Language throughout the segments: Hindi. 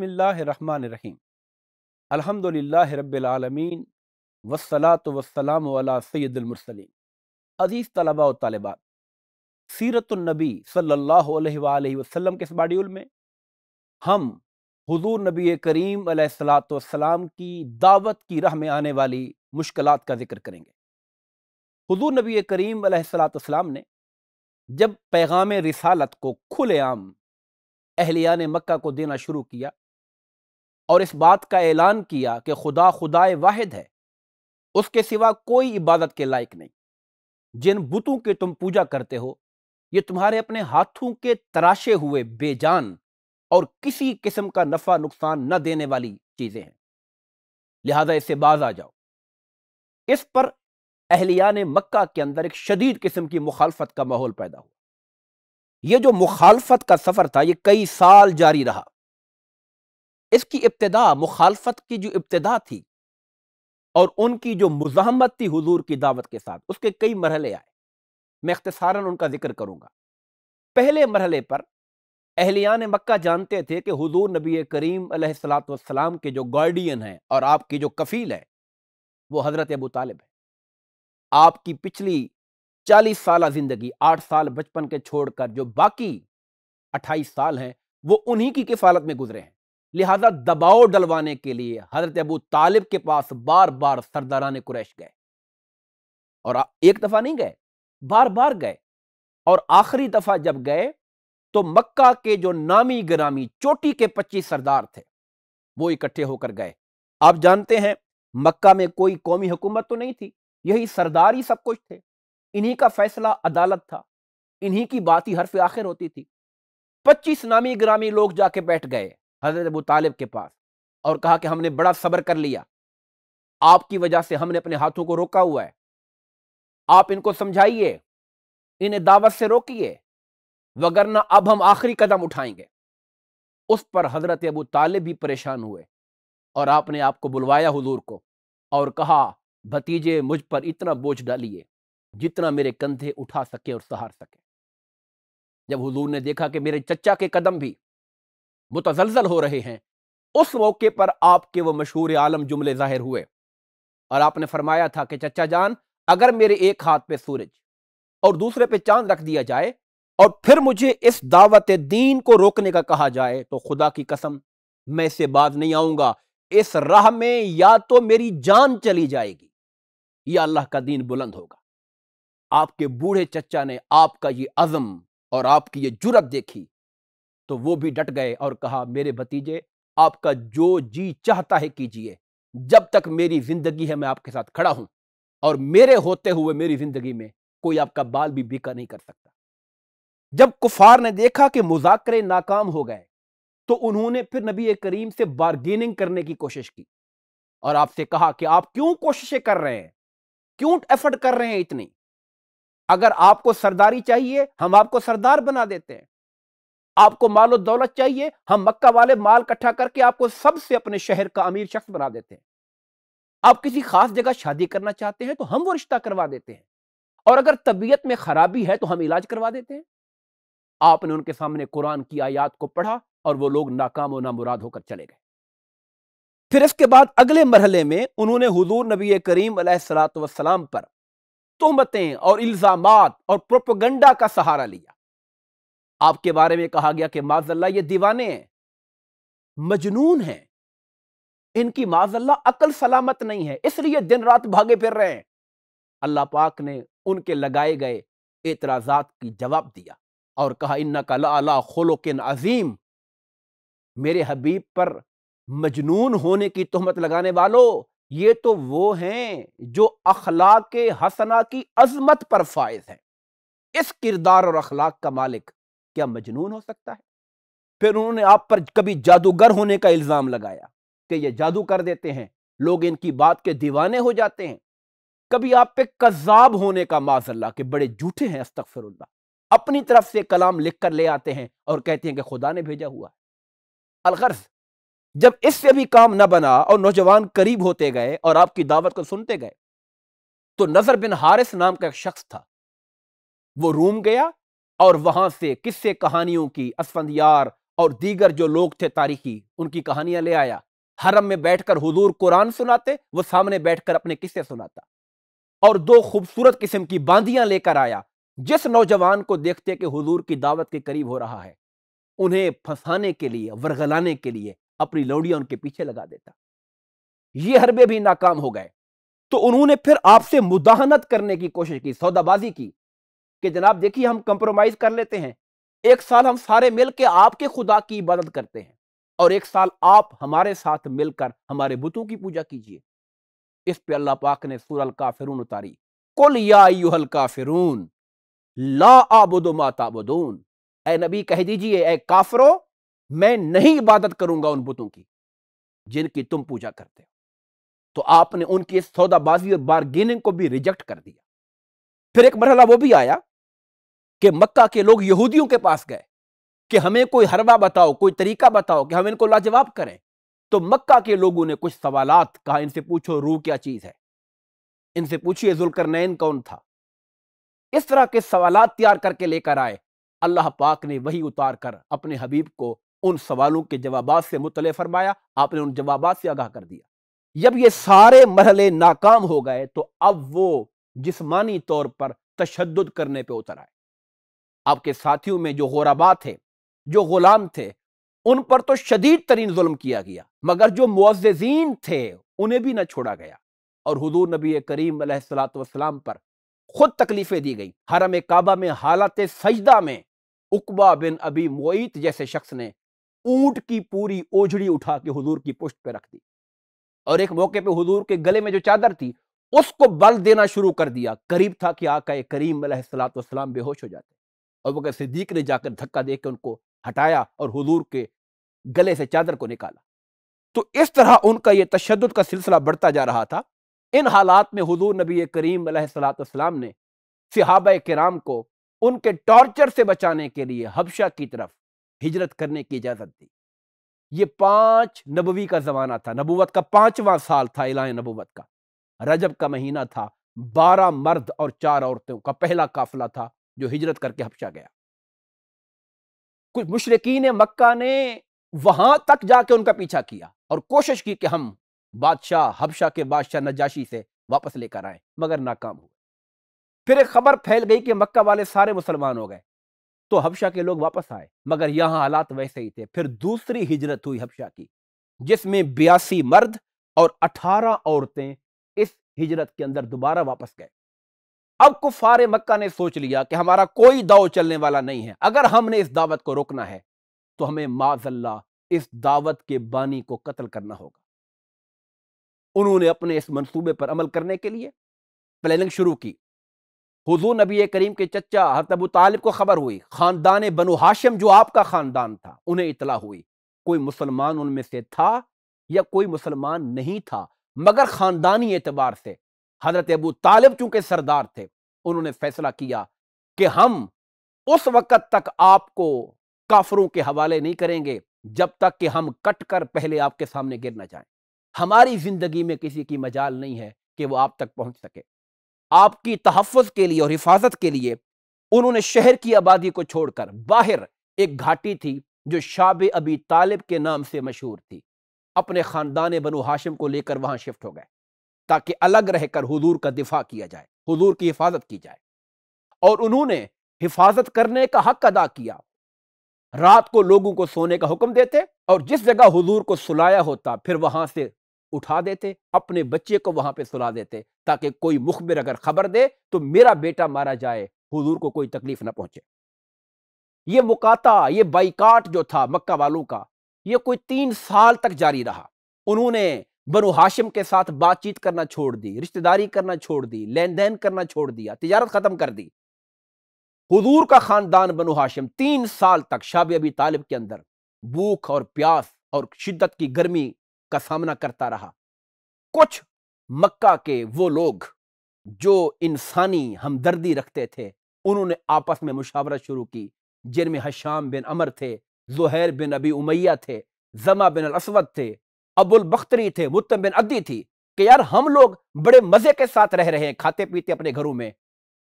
बसमीम अलहमदिल्ला रबालमीन वसलात वसलाम सैदुलमरसलिन अज़ीज़ तलबा और तलबात सीरतुलनबी सल्ला वसम के शड्यूल में हम हुजूर नबी करीम सलाम की दावत की राह में आने वाली मुश्किल का जिक्र करेंगे हजूर नबी करीम सलाम ने जब पैगाम रिसालत को खुलेआम अहलियान मक्का को देना शुरू किया और इस बात का ऐलान किया कि खुदा खुदाए वाहिद है उसके सिवा कोई इबादत के लायक नहीं जिन बुतों की तुम पूजा करते हो ये तुम्हारे अपने हाथों के तराशे हुए बेजान और किसी किस्म का नफा नुकसान न देने वाली चीज़ें हैं लिहाजा इससे बाज आ जाओ इस पर अहलिया ने मक्का के अंदर एक शदीद किस्म की मुखालफत का माहौल पैदा हुआ यह जो मुखालफत का सफ़र था यह कई साल जारी रहा इसकी इब्तदा मुखालफत की जो इब्तदा थी और उनकी जो मुजामत थी हुजूर की दावत के साथ उसके कई मरहले आए मैं अख्तसारन उनका जिक्र करूंगा पहले मरहले पर अहलियान मक्का जानते थे कि हुजूर नबी करीम सलाम के जो गार्डियन हैं और आपकी जो कफील है वो हज़रत अबू तालिब है आपकी पिछली चालीस साल ज़िंदगी आठ साल बचपन के छोड़कर जो बाकी अट्ठाईस साल हैं वो उन्हीं की किफालत में गुजरे हैं लिहाजा दबाव डलवाने के लिए हजरत अबू तालिब के पास बार बार सरदारान कुरैश गए और एक दफा नहीं गए बार बार गए और आखिरी दफा जब गए तो मक्का के जो नामी ग्रामी चोटी के पच्चीस सरदार थे वो इकट्ठे होकर गए आप जानते हैं मक्का में कोई कौमी हुकूमत तो नहीं थी यही सरदार ही सब कुछ थे इन्हीं का फैसला अदालत था इन्हीं की बात ही हरफ आखिर होती थी पच्चीस नामी ग्रामी लोग जाके बैठ गए हज़रत अबू तालिब के पास और कहा कि हमने बड़ा सब्र कर लिया आपकी वजह से हमने अपने हाथों को रोका हुआ है आप इनको समझाइए इन्हें दावत से रोकिए वगरना अब हम आखिरी कदम उठाएंगे उस पर हज़रत अबू तालिब भी परेशान हुए और आपने आपको बुलवाया हुजूर को और कहा भतीजे मुझ पर इतना बोझ डालिए जितना मेरे कंधे उठा सके और सहार सके जब हुजूर ने देखा कि मेरे चचा के कदम भी मुतजलजल हो रहे हैं उस मौके पर आपके वो मशहूर आलम जुमले जाहिर हुए और आपने फरमाया था कि चचा जान अगर मेरे एक हाथ पे सूरज और दूसरे पे चांद रख दिया जाए और फिर मुझे इस दावत दीन को रोकने का कहा जाए तो खुदा की कसम मैं इसे बाज नहीं आऊंगा इस राह में या तो मेरी जान चली जाएगी या अल्लाह का दीन बुलंद होगा आपके बूढ़े चचा ने आपका ये अजम और आपकी ये जुरत देखी तो वो भी डट गए और कहा मेरे भतीजे आपका जो जी चाहता है कीजिए जब तक मेरी जिंदगी है मैं आपके साथ खड़ा हूं और मेरे होते हुए मेरी जिंदगी में कोई आपका बाल भी बीका नहीं कर सकता जब कुफार ने देखा कि मुजाकरे नाकाम हो गए तो उन्होंने फिर नबी करीम से बार्गेनिंग करने की कोशिश की और आपसे कहा कि आप क्यों कोशिशें कर रहे हैं क्यों एफर्ट कर रहे हैं इतनी अगर आपको सरदारी चाहिए हम आपको सरदार बना देते हैं आपको माल और दौलत चाहिए हम मक्का वाले माल इकट्ठा करके आपको सबसे अपने शहर का अमीर शख्स बना देते हैं आप किसी खास जगह शादी करना चाहते हैं तो हम वो रिश्ता करवा देते हैं और अगर तबीयत में खराबी है तो हम इलाज करवा देते हैं आपने उनके सामने कुरान की आयात को पढ़ा और वो लोग नाकाम और नामुराद होकर चले गए फिर इसके बाद अगले मरहले में उन्होंने हुजूर नबी करीम सलाम पर तोहमतें और इल्ज़ाम और प्रोपोगंडा का सहारा लिया आपके बारे में कहा गया कि माजल्ला ये दीवाने हैं मजनून हैं इनकी माजल्ला अकल सलामत नहीं है इसलिए दिन रात भागे फिर रहे हैं अल्लाह पाक ने उनके लगाए गए एतराजात की जवाब दिया और कहा इन्ना कला खलोकिन अजीम मेरे हबीब पर मजनून होने की तोहमत लगाने वालों ये तो वो हैं जो अखलाक हसना की अजमत पर फायज हैं इस किरदार और अखलाक का मालिक क्या मजनून हो सकता है फिर उन्होंने आप पर कभी जादूगर होने का इल्ज़ाम लगाया कि ये जादू कर देते हैं लोग इनकी बात के दीवाने हो जाते हैं कभी आप पे कज़ाब होने का माजल्ला के बड़े झूठे हैं अस्तफर अपनी तरफ से कलाम लिख कर ले आते हैं और कहते हैं कि खुदा ने भेजा हुआ है अलगर्ज जब इससे भी काम न बना और नौजवान करीब होते गए और आपकी दावत को सुनते गए तो नजर बिन हारिस नाम का एक शख्स था वो रूम गया और वहां से किस्से कहानियों की असफंदियार और दीगर जो लोग थे तारीखी उनकी कहानियां ले आया हरम में बैठकर हुजूर कुरान सुनाते वो सामने बैठकर अपने किस्से सुनाता और दो खूबसूरत किस्म की बांदियां लेकर आया जिस नौजवान को देखते कि हुजूर की दावत के करीब हो रहा है उन्हें फंसाने के लिए वरगलाने के लिए अपनी लौड़ियां उनके पीछे लगा देता ये हरबे भी नाकाम हो गए तो उन्होंने फिर आपसे मुदाहनत करने की कोशिश की सौदाबाजी की कि जनाब देखिए हम कंप्रोमाइज कर लेते हैं एक साल हम सारे मिल के आपके खुदा की इबादत करते हैं और एक साल आप हमारे साथ मिलकर हमारे बुतों की पूजा कीजिए इस पे अल्लाह पाक ने सूरल फिरून उतारी कुल याहल काफिरून ला आबुदो माताबुदून ए नबी कह दीजिए ए काफरो मैं नहीं इबादत करूंगा उन बुतों की जिनकी तुम पूजा करते हो तो आपने उनकी इस सौदाबाजी और बारगेनिंग को भी रिजेक्ट कर दिया फिर एक मरहला वो भी आया कि मक्का के लोग यहूदियों के पास गए कि हमें कोई हरबा बताओ कोई तरीका बताओ कि हम इनको लाजवाब करें तो मक्का के लोगों ने कुछ सवालात कहा इनसे पूछो रूह क्या चीज़ है इनसे पूछिए जुलकर नैन कौन था इस तरह के सवालात तैयार करके लेकर आए अल्लाह पाक ने वही उतार कर अपने हबीब को उन सवालों के जवाब से मुतले फरमाया आपने उन जवाब से आगाह कर दिया जब ये सारे मरहले नाकाम हो गए तो अब वो जिसमानी तौर पर तशद करने पर उतर आए आपके साथियों में जो गोराबा थे जो गुलाम थे उन पर तो शदीद तरीन जुल्म किया गया मगर जो मुआजीन थे उन्हें भी ना छोड़ा गया और हजूर नबी करीम सलाम पर खुद तकलीफें दी गई हरम काबा में हालत सजदा में उकबा बिन अबी मोईत जैसे शख्स ने ऊंट की पूरी ओझड़ी उठा के हजूर की पुष्ट पर रख दी और एक मौके पर हुजूर के गले में जो चादर थी उसको बल देना शुरू कर दिया करीब था कि आका करीम सलाम बेहोश हो जाते अब सिद्दीक ने जाकर धक्का देकर उनको हटाया और हुजूर के गले से चादर को निकाला तो इस तरह उनका यह तशद का सिलसिला बढ़ता जा रहा था इन हालात में हुजूर नबी करीम सलाम ने सिहाब कराम को उनके टॉर्चर से बचाने के लिए हबशा की तरफ हिजरत करने की इजाज़त दी ये पांच नबवी का ज़माना था नबूवत का पांचवा साल था इलाय नबूवत का रजब का महीना था बारह मर्द और चार औरतों का पहला काफिला था जो हिजरत करके हबशा गया कुछ मुशरकिन मक्का ने वहां तक जाके उनका पीछा किया और कोशिश की कि हम बादशाह हबशा के बादशाह नजाशी से वापस लेकर आए मगर नाकाम हुए फिर एक खबर फैल गई कि मक्का वाले सारे मुसलमान हो गए तो हबशा के लोग वापस आए मगर यहां हालात वैसे ही थे फिर दूसरी हिजरत हुई हबशा की जिसमें बयासी मर्द और अठारह औरतें इस हिजरत के अंदर दोबारा वापस गए अब कुफार मक्का ने सोच लिया कि हमारा कोई दाव चलने वाला नहीं है अगर हमने इस दावत को रोकना है तो हमें माजल्ला इस दावत के बानी को कत्ल करना होगा उन्होंने अपने इस मंसूबे पर अमल करने के लिए प्लानिंग शुरू की हुजूर नबी करीम के चचा हरतबू तालिब को खबर हुई खानदान बनु हाशिम जो आपका खानदान था उन्हें इतला हुई कोई मुसलमान उनमें से था या कोई मुसलमान नहीं था मगर खानदानी एतबार से हजरत अबू तालिब चूंकि सरदार थे उन्होंने फैसला किया कि हम उस वक्त तक आपको काफरों के हवाले नहीं करेंगे जब तक कि हम कट कर पहले आपके सामने गिर ना जाए हमारी जिंदगी में किसी की मजाल नहीं है कि वो आप तक पहुंच सके आपकी तहफ़ के लिए और हिफाजत के लिए उन्होंने शहर की आबादी को छोड़कर बाहर एक घाटी थी जो शाब अबी तालिब के नाम से मशहूर थी अपने ख़ानदान बनु हाशिम को लेकर वहाँ शिफ्ट हो गए ताकि अलग रहकर हुजूर का दिफा किया जाए हुजूर की हिफाजत की जाए और उन्होंने हिफाजत करने का हक अदा किया रात को लोगों को सोने का हुक्म देते और जिस जगह हुजूर को सुलाया होता फिर वहां से उठा देते अपने बच्चे को वहां पे सुला देते ताकि कोई मुखबिर अगर खबर दे तो मेरा बेटा मारा जाए हुजूर को कोई तकलीफ ना पहुंचे ये मुकाता ये बाइकाट जो था मक्का वालों का ये कोई तीन साल तक जारी रहा उन्होंने बनु हाशिम के साथ बातचीत करना छोड़ दी रिश्तेदारी करना छोड़ दी लेन देन करना छोड़ दिया तिजारत खत्म कर दी हजूर का खानदान बनु हाशिम तीन साल तक शाब अबी तालिब के अंदर भूख और प्यास और शिद्दत की गर्मी का सामना करता रहा कुछ मक्का के वो लोग जो इंसानी हमदर्दी रखते थे उन्होंने आपस में मुशावरत शुरू की जिनमें हशाम बिन अमर थे जहैर बिन अबी उमैया थे जमा बिन असवद थे अबुल बख्तरी थे मुतम बिन अद्दी थी कि यार हम लोग बड़े मजे के साथ रह रहे हैं खाते पीते अपने घरों में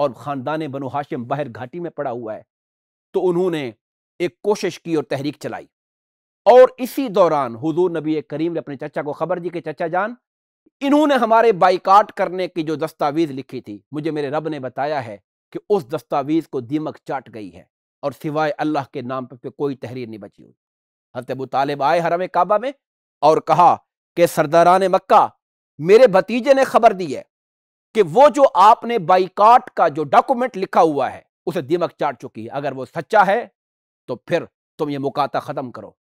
और खानदान बनो हाशिम बाहर घाटी में पड़ा हुआ है तो उन्होंने एक कोशिश की और तहरीक चलाई और इसी दौरान हुजूर नबी करीम ने अपने चचा को खबर दी कि चचा जान इन्होंने हमारे बाइकाट करने की जो दस्तावेज लिखी थी मुझे मेरे रब ने बताया है कि उस दस्तावेज को दीमक चाट गई है और सिवाय अल्लाह के नाम पर कोई तहरीर नहीं बची हुई हजरत तालिब आए हरम काबा में और कहा कि सरदारान मक्का मेरे भतीजे ने खबर दी है कि वो जो आपने बाइकाट का जो डॉक्यूमेंट लिखा हुआ है उसे दिमक चाट चुकी है अगर वो सच्चा है तो फिर तुम ये मुकाता ख़त्म करो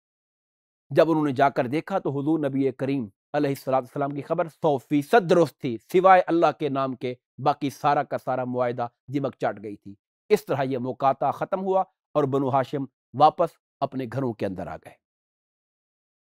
जब उन्होंने जाकर देखा तो हजू नबी करीम सलाम की खबर सौ फीसद दुरुस्त थी सिवाय अल्लाह के नाम के बाकी सारा का सारा मुआदा दिमक चाट गई थी इस तरह यह मुकाता ख़त्म हुआ और बनु हाशिम वापस अपने घरों के अंदर आ गए